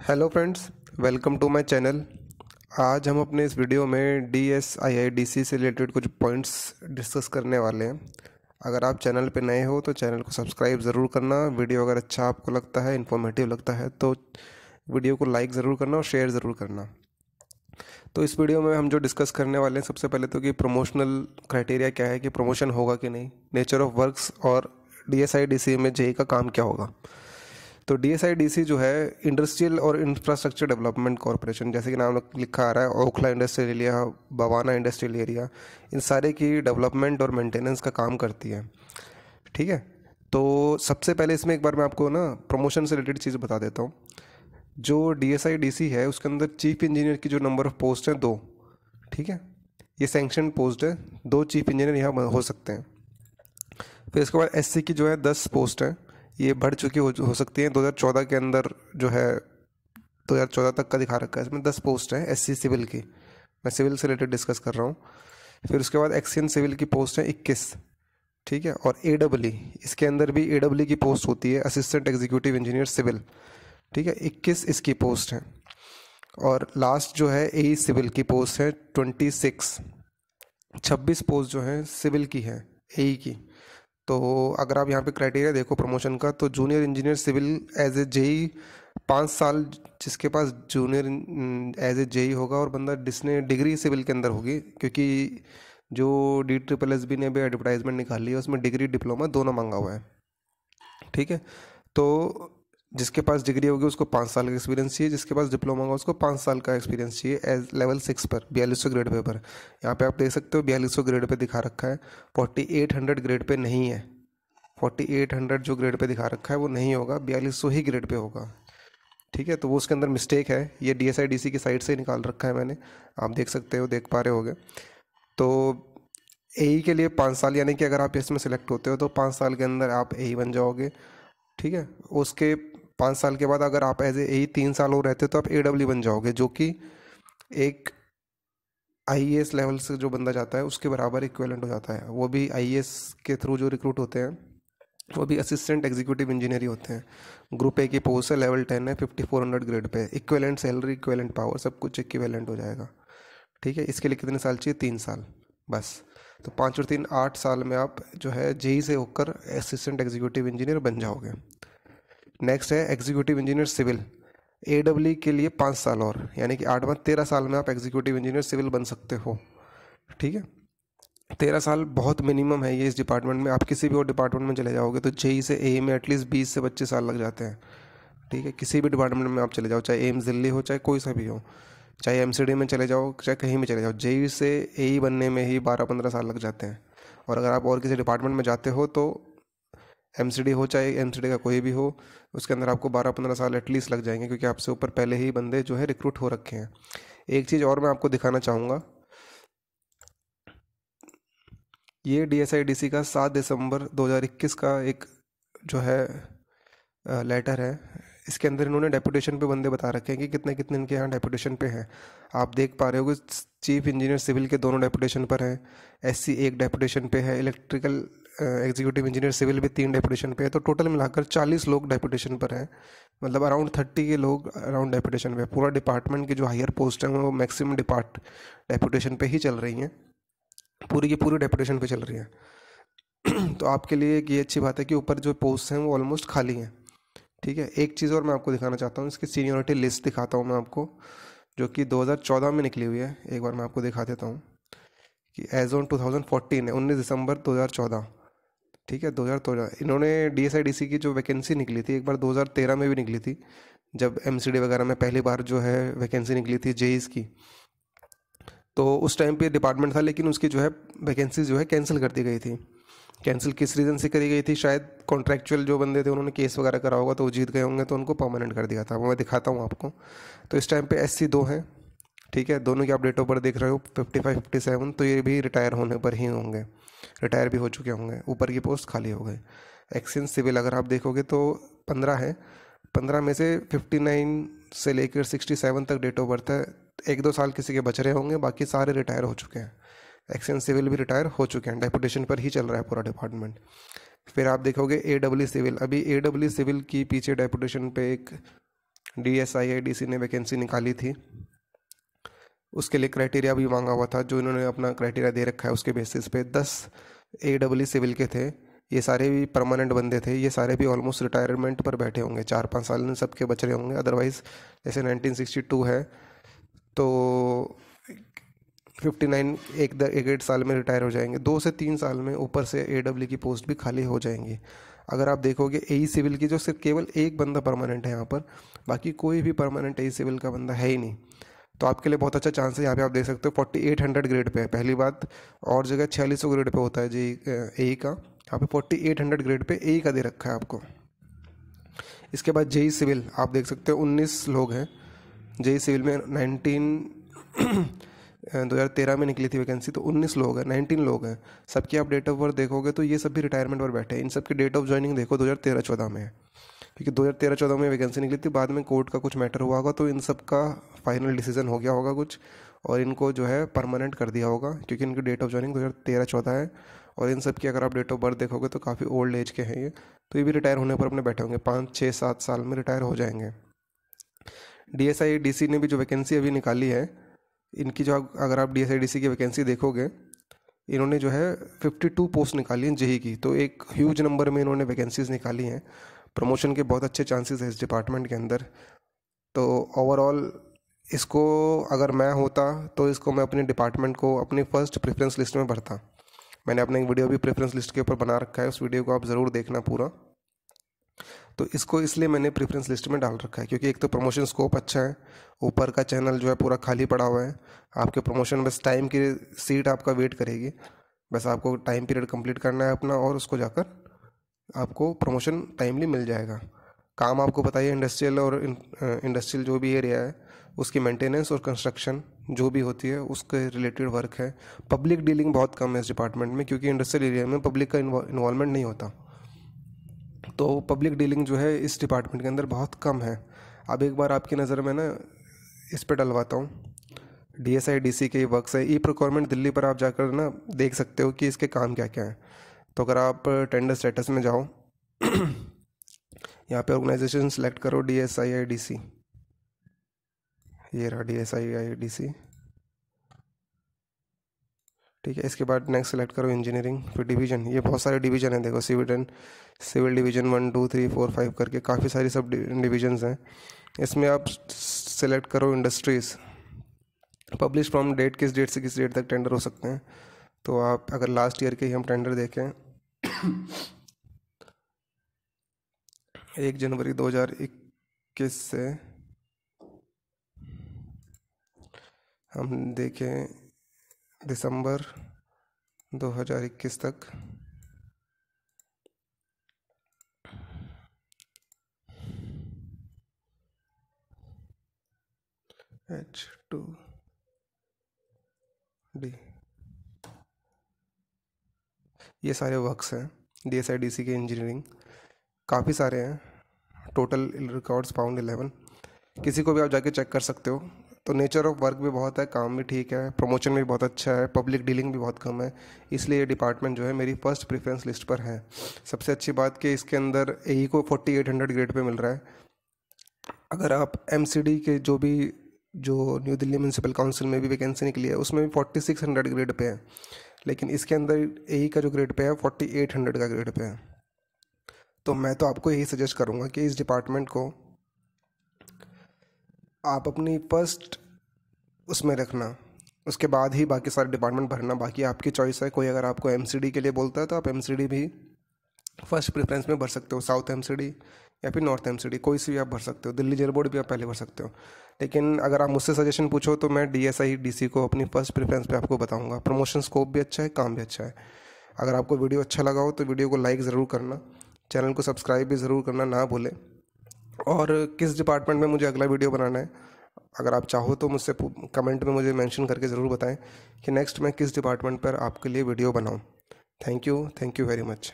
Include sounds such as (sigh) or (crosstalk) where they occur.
hello friends welcome to my channel आज हम अपने इस वीडियो में D S I I D C से रिलेटेड कुछ पॉइंट्स डिस्कस करने वाले हैं अगर आप चैनल पर नए हो तो चैनल को सब्सक्राइब ज़रूर करना वीडियो अगर अच्छा आपको लगता है इन्फॉर्मेटिव लगता है तो वीडियो को लाइक ज़रूर करना और शेयर ज़रूर करना तो इस वीडियो में हम जो डिस्कस करने वाले हैं सबसे पहले तो कि प्रमोशनल क्राइटेरिया क्या है कि प्रमोशन होगा कि नहीं नेचर ऑफ वर्क्स और D S I D C में जेई का काम क्या होगा तो डी एस जो है इंडस्ट्रियल और इंफ्रास्ट्रक्चर डेवलपमेंट कॉरपोरेशन जैसे कि नाम लिखा आ रहा है Okhla industrial area Bawana industrial area इन सारे की डेवलपमेंट और मेंटेनेंस का काम करती है ठीक है तो सबसे पहले इसमें एक बार मैं आपको ना प्रमोशन से रिलेटेड चीज़ बता देता हूँ जो डी एस है उसके अंदर चीफ इंजीनियर की जो नंबर ऑफ पोस्ट हैं दो ठीक है ये सेंक्शन पोस्ट है दो चीफ इंजीनियर यहाँ हो सकते हैं फिर इसके बाद एस की जो है दस पोस्ट हैं ये बढ़ चुकी हो, हो सकती हैं 2014 के अंदर जो है 2014 तक का दिखा रखा है इसमें 10 पोस्ट हैं एस सिविल की मैं सिविल से रिलेटेड डिस्कस कर रहा हूँ फिर उसके बाद एक्सियन सिविल की पोस्ट है इक्कीस ठीक है और ए डब्ल्यू इसके अंदर भी ए डब्ल्यू की पोस्ट होती है असिस्टेंट एग्जीक्यूटिव इंजीनियर सिविल ठीक है इक्कीस इसकी पोस्ट है और लास्ट जो है ए e सिविल की पोस्ट है ट्वेंटी सिक्स छब्बीस पोस्ट जो है सिविल की है ए e की तो अगर आप यहाँ पे क्राइटेरिया देखो प्रमोशन का तो junior engineer civil as a JE पाँच साल जिसके पास जूनियर एज ए जेई होगा और बंदा जिसने डिग्री सिविल के अंदर होगी क्योंकि जो डी ट्रिपल एस बी ने भी एडवर्टाइजमेंट निकाली है उसमें डिग्री डिप्लोमा दोनों मांगा हुआ है ठीक है तो जिसके पास डिग्री होगी उसको पाँच साल का एक्सपीरियंस चाहिए जिसके पास डिप्लोमा होगा उसको पाँच साल का एक्सपीरियंस चाहिए एज लेवल सिक्स पर बयालीस सौ ग्रेड पे पर यहाँ पे आप देख सकते हो बयालीस सौ ग्रेड पे दिखा रखा है forty eight hundred grade pay नहीं है फोर्टी एट हंड्रेड जो ग्रेड पे दिखा रखा है वो नहीं होगा बयालीस सौ ही ग्रेड पे होगा ठीक है तो वो उसके अंदर मिस्टेक है ये D S I D C की साइड से निकाल रखा है मैंने आप देख सकते हो देख पा रहे गए तो ए e के लिए पाँच साल यानी कि अगर आप इसमें सेलेक्ट होते हो तो पाँच साल के अंदर आप ए e बन जाओगे ठीक है उसके पाँच साल के बाद अगर आप एज ए यही तीन साल और रहते तो आप ए डब्ल्यू बन जाओगे जो कि एक आई लेवल से जो बंदा जाता है उसके बराबर इक्वेलेंट हो जाता है वो भी आई के थ्रू जो रिक्रूट होते हैं वो भी असिस्टेंट एग्जीक्यूटिव इंजीनियर ही होते हैं ग्रुप ए की पोस्ट है लेवल टेन है fifty four hundred grade pay equivalent salary equivalent power सब कुछ इक्वेलेंट हो जाएगा ठीक है इसके लिए कितने साल चाहिए तीन साल बस तो पाँच और तीन आठ साल में आप जो है जेई से होकर असिस्टेंट एग्जीक्यूटिव इंजीनियर बन जाओगे नेक्स्ट है executive engineer civil A W के लिए पाँच साल और यानी कि आठ तेरह साल में आप एग्जीक्यूटिव इंजीनियर सिविल बन सकते हो ठीक है तेरह साल बहुत मिनिमम है ये इस डिपार्टमेंट में आप किसी भी और डिपार्टमेंट में चले जाओगे तो जेई e से ए e में एटलीस्ट बीस से पच्चीस साल लग जाते हैं ठीक है किसी भी डिपार्टमेंट में आप चले जाओ चाहे एम्स दिल्ली हो चाहे कोई सा भी हो चाहे एम में चले जाओ चाहे कहीं भी चले जाओ जेई e से ए बनने में ही बारह पंद्रह साल लग जाते हैं और अगर आप और किसी डिपार्टमेंट में जाते हो तो एम हो चाहे एम का कोई भी हो उसके अंदर आपको बारह पंद्रह साल एटलीस्ट लग जाएंगे क्योंकि आपसे ऊपर पहले ही बंदे जो है रिक्रूट हो रखे हैं एक चीज़ और मैं आपको दिखाना चाहूँगा ये डीएसआईडीसी का सात दिसंबर 2021 का एक जो है लेटर है इसके अंदर इन्होंने डेपुटेशन पे बंदे बता रखे हैं कि कितने कितने इनके यहाँ डेपुटेशन पे हैं आप देख पा रहे हो कि चीफ इंजीनियर सिविल के दोनों डेपुटेशन पर हैं एससी एक डेपुटेशन पे है इलेक्ट्रिकल एग्जीक्यूटिव इंजीनियर सिविल भी तीन डेपुटेशन पे है तो टोटल मिलाकर चालीस लोग डेपुटेशन पर हैं मतलब अराउंड थर्टी के लोग अराउंड डेपुटेशन पे पूरा डिपार्टमेंट की जो हायर पोस्ट हैं वो मैक्सिमम डिपार्ट डेपुटेशन पे ही चल रही हैं पूरी की पूरी डेपुटेशन पे चल रही है (clears throat) तो आपके लिए एक ये अच्छी बात है कि ऊपर जो पोस्ट हैं वो ऑलमोस्ट खाली हैं ठीक है एक चीज़ और मैं आपको दिखाना चाहता हूँ इसकी सीनियोरिटी लिस्ट दिखाता हूँ मैं आपको जो कि 2014 में निकली हुई है एक बार मैं आपको दिखा देता हूँ कि एज ऑन 2014 है 19 दिसंबर 2014 ठीक है दो हज़ार तेरह इन्होंने D S I D C की जो वैकेंसी निकली थी एक बार दो हज़ार तेरह में भी निकली थी जब एम सी डी वगैरह में पहली बार जो है वैकेंसी निकली थी जेईस e e की तो उस टाइम पे डिपार्टमेंट था लेकिन उसकी जो है वैकेंसी जो है कैंसिल कर दी गई थी कैंसिल किस रीज़न से करी गई थी शायद कॉन्ट्रैक्चुअल जो बंदे थे उन्होंने केस वगैरह करा होगा तो वो जीत गए होंगे तो उनको परमानेंट कर दिया था वो मैं दिखाता हूँ आपको तो इस टाइम पे एस सी दो हैं ठीक है दोनों की आप पर देख रहे हो फिफ्टी फाइव फिफ्टी सेवन तो ये भी रिटायर होने पर ही होंगे रिटायर भी हो चुके होंगे ऊपर की पोस्ट खाली हो गए एक्सचेंज सिविल अगर आप देखोगे तो पंद्रह है पंद्रह में से फिफ्टी नाइन से लेकर सिक्सटी सेवन तक डेट ऑफ बर्थ है एक दो साल किसी के बच रहे होंगे बाकी सारे रिटायर हो चुके हैं एक्सचेंज सिविल भी रिटायर हो चुके हैं डेपुटेशन पर ही चल रहा है पूरा डिपार्टमेंट फिर आप देखोगे ए डब्ल्यू सिविल अभी ए डब्ल्यू सिविल की पीछे डेपुटेशन पे एक D S I I D C ने वैकेंसी निकाली थी उसके लिए क्राइटेरिया भी मांगा हुआ था जो इन्होंने अपना क्राइटेरिया दे रखा है उसके बेसिस पे दस ए डब्ल्यू सिविल के थे ये सारे भी परमानेंट बंदे थे ये सारे भी ऑलमोस्ट रिटायरमेंट पर बैठे होंगे चार पाँच साल इन सबके बच रहे होंगे अदरवाइज़ जैसे नाइनटीन सिक्सटी टू है तो फिफ्टी एक एक डेढ़ साल में रिटायर हो जाएंगे दो से तीन साल में ऊपर से ए डब्ल्यू e e की पोस्ट भी खाली हो जाएंगी अगर आप देखोगे ए सिविल e की जो सिर्फ केवल एक बंदा परमानेंट है यहाँ पर बाकी कोई भी परमानेंट ए सिविल का बंदा है ही नहीं तो आपके लिए बहुत अच्छा चांस है यहाँ पे आप देख सकते हो forty eight hundred grade pay है पहली बात और जगह छियालीस सौ ग्रेड पे होता है जी ए का यहाँ पे फोर्टी एट हंड्रेड ग्रेड पे ए का दे रखा है आपको इसके बाद जेई सिविल e आप देख सकते हो उन्नीस लोग हैं जेई सिविल e में नाइनटीन (clears throat) 2013 में निकली थी वैकेंसी तो 19 लोग हैं नाइनटीन लोग हैं सबकी आप डेट ऑफ बर्थ देखोगे तो ये सब भी रिटायरमेंट पर बैठे हैं इन सबकी डेट ऑफ ज्वाइनिंग देखो तेरह चौदह में है क्योंकि दो हज़ार तेरह चौदह में वैकेंसी निकली थी बाद में कोर्ट का कुछ मैटर हुआ होगा तो इन सब का फाइनल डिसीजन हो गया होगा कुछ और इनको जो है परमानेंट कर दिया होगा क्योंकि इनकी डेट ऑफ जॉइनिंग दो हज़ार तेरह चौदह है और इन सब की अगर आप डेट ऑफ बर्थ देखोगे तो काफ़ी ओल्ड एज के हैं ये तो ये भी रिटायर होने पर अपने बैठे होंगे पाँच छः सात साल में रिटायर हो जाएंगे D S I D C ने भी जो वैकेंसी अभी निकाली है इनकी जो अगर आप D S I D C की वैकेंसी देखोगे इन्होंने जो है फिफ्टी टू पोस्ट निकाली हैं जेई की तो एक ह्यूज नंबर में इन्होंने वैकेंसीज निकाली हैं प्रमोशन के बहुत अच्छे चांसेस हैं इस डिपार्टमेंट के अंदर तो ओवरऑल इसको अगर मैं होता तो इसको मैं अपने डिपार्टमेंट को अपनी फ़र्स्ट प्रेफरेंस लिस्ट में भरता मैंने अपना एक वीडियो भी प्रेफरेंस लिस्ट के ऊपर बना रखा है उस वीडियो को आप ज़रूर देखना पूरा तो इसको इसलिए मैंने प्रेफरेंस लिस्ट में डाल रखा है क्योंकि एक तो प्रमोशन स्कोप अच्छा है ऊपर का चैनल जो है पूरा खाली पड़ा हुआ है आपके प्रमोशन बस टाइम की सीट आपका वेट करेगी बस आपको टाइम पीरियड कंप्लीट करना है अपना और उसको जाकर आपको प्रमोशन टाइमली मिल जाएगा काम आपको बताइए इंडस्ट्रियल और इंडस्ट्रियल जो भी एरिया है उसकी मेंटेनेंस और कंस्ट्रक्शन जो भी होती है उसके रिलेटेड वर्क है पब्लिक डीलिंग बहुत कम है इस डिपार्टमेंट में क्योंकि इंडस्ट्रियल एरिया में पब्लिक का इन्वॉल्वमेंट नहीं होता तो पब्लिक डीलिंग जो है इस डिपार्टमेंट के अंदर बहुत कम है अब एक बार आपकी नज़र में ना इस पर डलवाता हूँ D S I D C के वर्क्स है ई प्रोक्योरमेंट दिल्ली पर आप जाकर ना देख सकते हो कि इसके काम क्या क्या हैं तो अगर आप टेंडर स्टेटस में जाओ यहाँ पे ऑर्गेनाइजेशन सेलेक्ट करो D S I I D C ये रहा D S I I D C ठीक है इसके बाद नेक्स्ट सेलेक्ट करो इंजीनियरिंग फिर डिवीजन ये बहुत सारे डिवीजन हैं देखो civil civil division one two three four five करके काफ़ी सारी सब डिवीजन्स हैं इसमें आप सेलेक्ट करो इंडस्ट्रीज़ पब्लिश फ्रॉम डेट किस डेट से किस डेट तक टेंडर हो सकते हैं तो आप अगर लास्ट ईयर के ही हम टेंडर देखें (coughs) एक जनवरी 2021 से हम देखें दिसंबर 2021 तक एच टू ये सारे वर्कस हैं D S I D C के इंजीनियरिंग काफ़ी सारे हैं टोटल रिकॉर्ड्स पाउंड एलेवन किसी को भी आप जाके चेक कर सकते हो तो नेचर ऑफ वर्क भी बहुत है काम भी ठीक है प्रमोशन भी बहुत अच्छा है पब्लिक डीलिंग भी बहुत कम है इसलिए ये डिपार्टमेंट जो है मेरी फर्स्ट प्रेफरेंस लिस्ट पर है सबसे अच्छी बात कि इसके अंदर ए e को फोर्टी एट हंड्रेड ग्रेड पर मिल रहा है अगर आप एम के जो भी जो न्यू दिल्ली म्यूनसिपल काउंसिल में भी वैकेंसी निकली है उसमें भी forty six hundred grade pay है लेकिन इसके अंदर ए का जो ग्रेड पे है फोर्टी एट हंड्रेड का ग्रेड पे है तो मैं तो आपको यही सजेस्ट करूँगा कि इस डिपार्टमेंट को आप अपनी फर्स्ट उसमें रखना उसके बाद ही बाकी सारे डिपार्टमेंट भरना बाकी आपकी चॉइस है कोई अगर आपको एम के लिए बोलता है तो आप एम भी फर्स्ट प्रेफरेंस में भर सकते हो साउथ एम या फिर नॉर्थ एम कोई सी भी आप भर सकते हो दिल्ली जेल बोर्ड भी आप पहले भर सकते हो लेकिन अगर आप मुझसे सजेशन पूछो तो मैं D S I D C को अपनी फर्स्ट प्रेफरेंस पे आपको बताऊंगा प्रमोशन स्कोप भी अच्छा है काम भी अच्छा है अगर आपको वीडियो अच्छा लगा हो तो वीडियो को लाइक ज़रूर करना चैनल को सब्सक्राइब भी ज़रूर करना ना भूलें और किस डिपार्टमेंट में मुझे अगला वीडियो बनाना है अगर आप चाहो तो मुझसे कमेंट में मुझे मेंशन करके ज़रूर बताएं कि नेक्स्ट मैं किस डिपार्टमेंट पर आपके लिए वीडियो बनाऊं thank you thank you very much